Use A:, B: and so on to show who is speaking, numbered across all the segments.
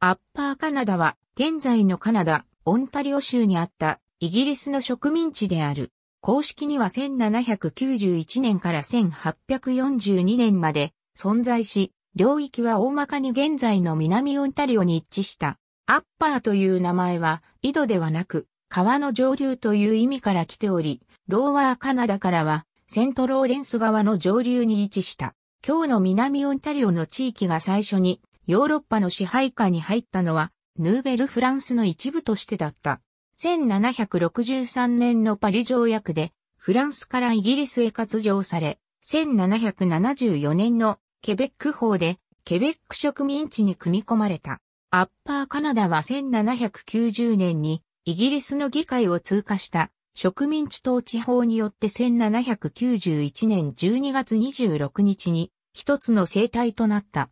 A: アッパーカナダは現在のカナダ、オンタリオ州にあったイギリスの植民地である。公式には1791年から1842年まで存在し、領域は大まかに現在の南オンタリオに一致した。アッパーという名前は井戸ではなく川の上流という意味から来ており、ローワーカナダからはセントローレンス川の上流に位置した。今日の南オンタリオの地域が最初にヨーロッパの支配下に入ったのは、ヌーベルフランスの一部としてだった。1763年のパリ条約で、フランスからイギリスへ割譲され、1774年のケベック法で、ケベック植民地に組み込まれた。アッパーカナダは1790年にイギリスの議会を通過した植民地統治法によって1791年12月26日に一つの生態となった。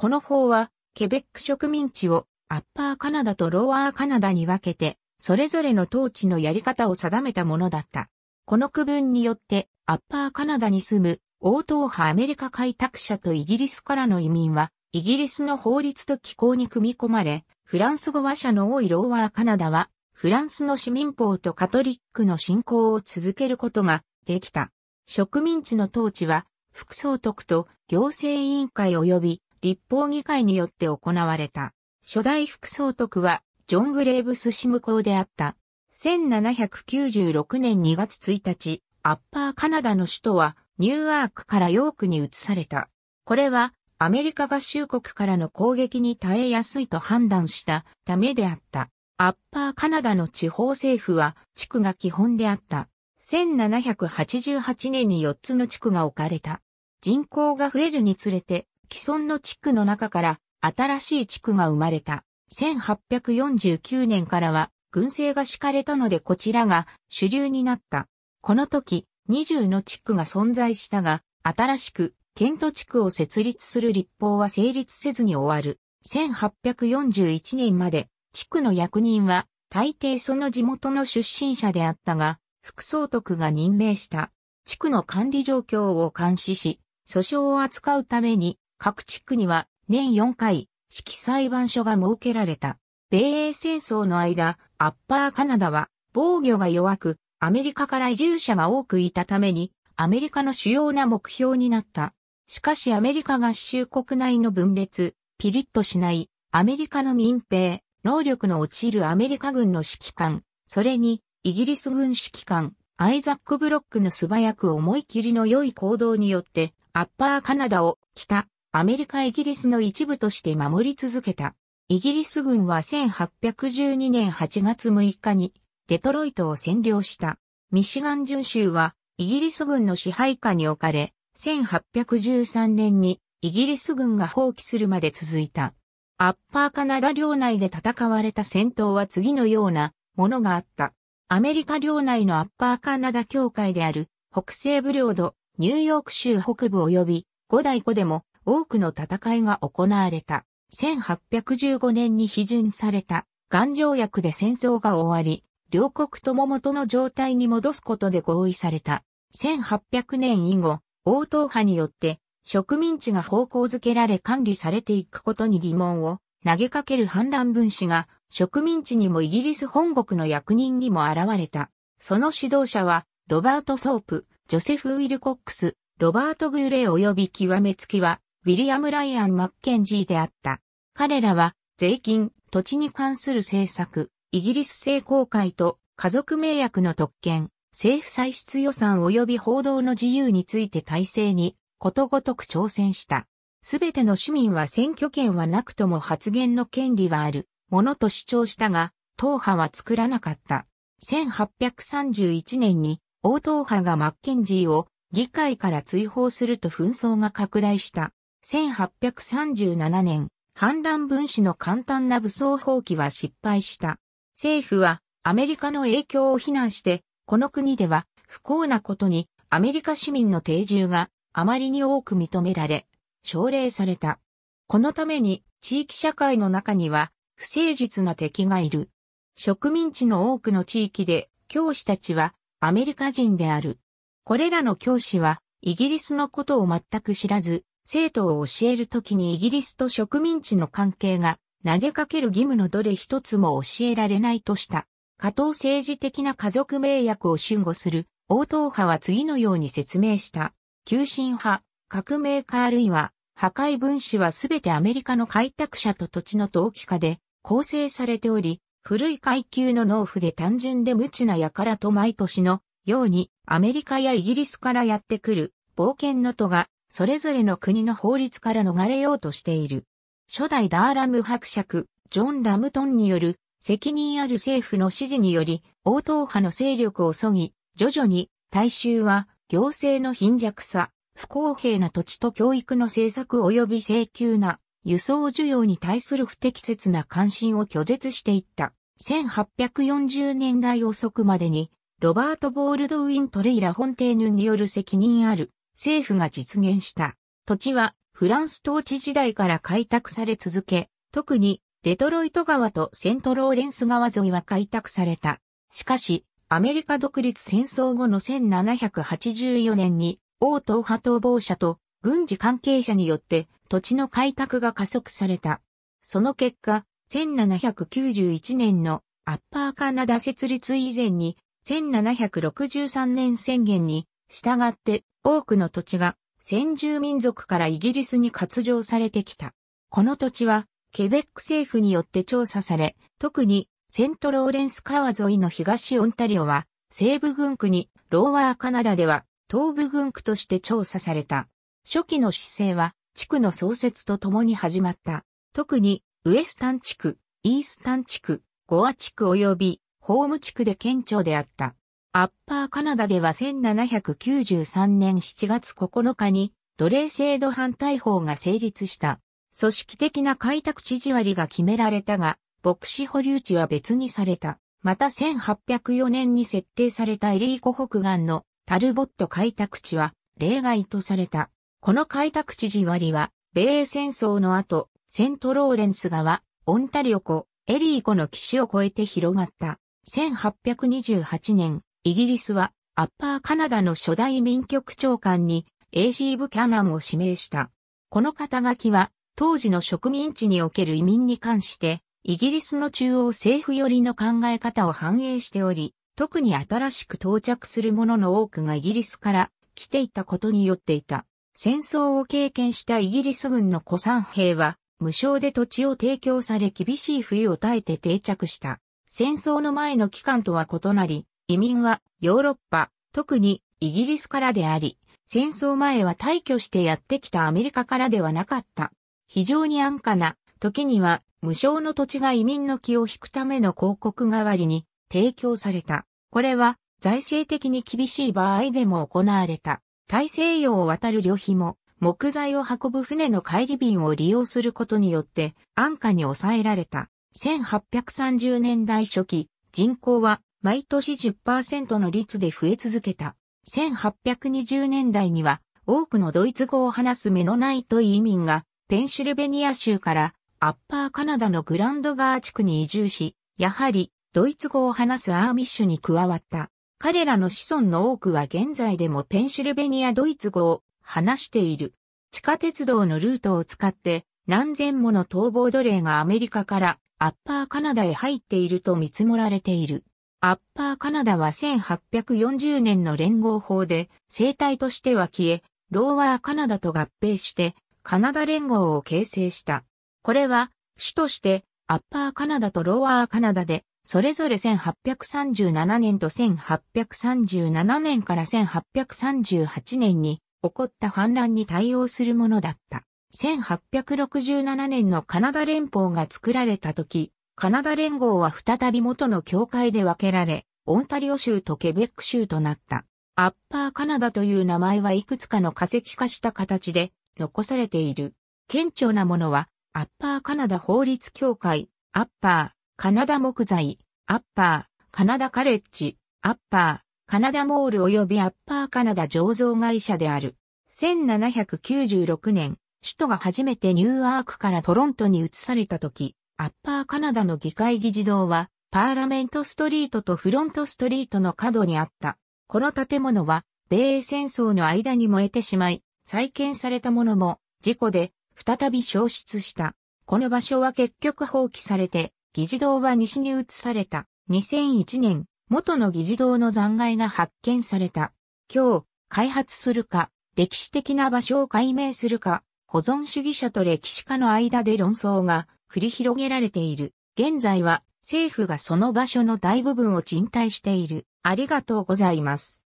A: この法は、ケベック植民地をアッパーカナダとローアーカナダに分けて、それぞれの統治のやり方を定めたものだった。この区分によって、アッパーカナダに住む、王党派アメリカ開拓者とイギリスからの移民は、イギリスの法律と機構に組み込まれ、フランス語話者の多いローアーカナダは、フランスの市民法とカトリックの信仰を続けることができた。植民地の統治は、副総督と行政委員会及び立法議会によって行われた。初代副総督は、ジョン・グレーブス・シムコーであった。1796年2月1日、アッパーカナダの首都は、ニューアークからヨークに移された。これは、アメリカ合衆国からの攻撃に耐えやすいと判断したためであった。アッパーカナダの地方政府は地区が基本であった。1788年に4つの地区が置かれた。人口が増えるにつれて既存の地区の中から新しい地区が生まれた。1849年からは軍政が敷かれたのでこちらが主流になった。この時、20の地区が存在したが、新しく、ケント地区を設立する立法は成立せずに終わる。1841年まで、地区の役人は、大抵その地元の出身者であったが、副総督が任命した。地区の管理状況を監視し、訴訟を扱うために、各地区には年4回、式裁判所が設けられた。米英戦争の間、アッパーカナダは防御が弱く、アメリカから移住者が多くいたために、アメリカの主要な目標になった。しかしアメリカ合衆国内の分裂、ピリッとしない、アメリカの民兵、能力の落ちるアメリカ軍の指揮官、それに、イギリス軍指揮官、アイザック・ブロックの素早く思い切りの良い行動によって、アッパーカナダを北、アメリカイギリスの一部として守り続けた。イギリス軍は1812年8月6日にデトロイトを占領した。ミシガン準州はイギリス軍の支配下に置かれ、1813年にイギリス軍が放棄するまで続いた。アッパーカナダ領内で戦われた戦闘は次のようなものがあった。アメリカ領内のアッパーカナダ協会である北西部領土、ニューヨーク州北部及び五大湖でも多くの戦いが行われた。1815年に批准された、頑条約で戦争が終わり、両国とも元の状態に戻すことで合意された。1800年以後、王党派によって植民地が方向づけられ管理されていくことに疑問を投げかける反乱分子が植民地にもイギリス本国の役人にも現れた。その指導者はロバート・ソープ、ジョセフ・ウィルコックス、ロバート・グーレー及び極めつきはウィリアム・ライアン・マッケンジーであった。彼らは、税金、土地に関する政策、イギリス政公会と家族名約の特権、政府歳出予算及び報道の自由について体制にことごとく挑戦した。すべての市民は選挙権はなくとも発言の権利はあるものと主張したが、党派は作らなかった。1831年に、王党派がマッケンジーを議会から追放すると紛争が拡大した。1837年、反乱分子の簡単な武装放棄は失敗した。政府はアメリカの影響を非難して、この国では不幸なことにアメリカ市民の定住があまりに多く認められ、奨励された。このために地域社会の中には不誠実な敵がいる。植民地の多くの地域で教師たちはアメリカ人である。これらの教師はイギリスのことを全く知らず、生徒を教えるときにイギリスと植民地の関係が投げかける義務のどれ一つも教えられないとした。加藤政治的な家族名約を守護する王党派は次のように説明した。急進派、革命家あるいは破壊分子はすべてアメリカの開拓者と土地の投機家で構成されており、古い階級の農夫で単純で無知な輩と毎年のようにアメリカやイギリスからやってくる冒険の都がそれぞれの国の法律から逃れようとしている。初代ダーラム伯爵、ジョン・ラムトンによる責任ある政府の指示により、応答派の勢力を削ぎ、徐々に大衆は行政の貧弱さ、不公平な土地と教育の政策及び請求な輸送需要に対する不適切な関心を拒絶していった。1840年代遅くまでに、ロバート・ボールドウィン・トレイラ・フォンテーヌによる責任ある政府が実現した。土地はフランス統治時代から開拓され続け、特にデトロイト川とセントローレンス川沿いは開拓された。しかし、アメリカ独立戦争後の1784年に、王党派逃亡者と軍事関係者によって土地の開拓が加速された。その結果、1791年のアッパーカナダ設立以前に、1763年宣言に、従って多くの土地が先住民族からイギリスに割譲されてきた。この土地は、ケベック政府によって調査され、特にセントローレンス川沿いの東オンタリオは、西部軍区に、ローワーカナダでは、東部軍区として調査された。初期の姿勢は、地区の創設とともに始まった。特に、ウエスタン地区、イースタン地区、ゴア地区及び、ホーム地区で顕著であった。アッパーカナダでは1793年7月9日に奴隷制度反対法が成立した。組織的な開拓地地割が決められたが、牧師保留地は別にされた。また1804年に設定されたエリーコ北岸のタルボット開拓地は例外とされた。この開拓地地割は、米英戦争の後、セントローレンス川、オンタリオ湖、エリー湖の岸を越えて広がった。1828年、イギリスはアッパーカナダの初代民局長官に A.C. ブキャナンを指名した。この肩書きは当時の植民地における移民に関してイギリスの中央政府寄りの考え方を反映しており、特に新しく到着する者の多くがイギリスから来ていたことによっていた。戦争を経験したイギリス軍の古参兵は無償で土地を提供され厳しい冬を耐えて定着した。戦争の前の期間とは異なり、移民はヨーロッパ、特にイギリスからであり、戦争前は退去してやってきたアメリカからではなかった。非常に安価な、時には無償の土地が移民の気を引くための広告代わりに提供された。これは財政的に厳しい場合でも行われた。大西洋を渡る旅費も木材を運ぶ船の帰り便を利用することによって安価に抑えられた。1830年代初期、人口は毎年10%の率で増え続けた。1820年代には多くのドイツ語を話すメノナイト移民がペンシルベニア州からアッパーカナダのグランドガー地区に移住し、やはりドイツ語を話すアーミッシュに加わった。彼らの子孫の多くは現在でもペンシルベニアドイツ語を話している。地下鉄道のルートを使って何千もの逃亡奴隷がアメリカからアッパーカナダへ入っていると見積もられている。アッパーカナダは1840年の連合法で生態としては消え、ローワーカナダと合併してカナダ連合を形成した。これは主としてアッパーカナダとローワーカナダでそれぞれ1837年と1837年から1838年に起こった反乱に対応するものだった。1867年のカナダ連邦が作られた時、カナダ連合は再び元の教会で分けられ、オンタリオ州とケベック州となった。アッパーカナダという名前はいくつかの化石化した形で残されている。顕著なものは、アッパーカナダ法律協会、アッパー、カナダ木材、アッパー、カナダカレッジ、アッパー、カナダモール及びアッパーカナダ醸造会社である。1796年、首都が初めてニューアークからトロントに移された時、アッパーカナダの議会議事堂は、パーラメントストリートとフロントストリートの角にあった。この建物は、米英戦争の間に燃えてしまい、再建されたものも、事故で、再び消失した。この場所は結局放棄されて、議事堂は西に移された。2001年、元の議事堂の残骸が発見された。今日、開発するか、歴史的な場所を解明するか、保存主義者と歴史家の間で論争が繰り広げられている。現在は政府がその場所の大部分を賃貸している。ありがとうございます。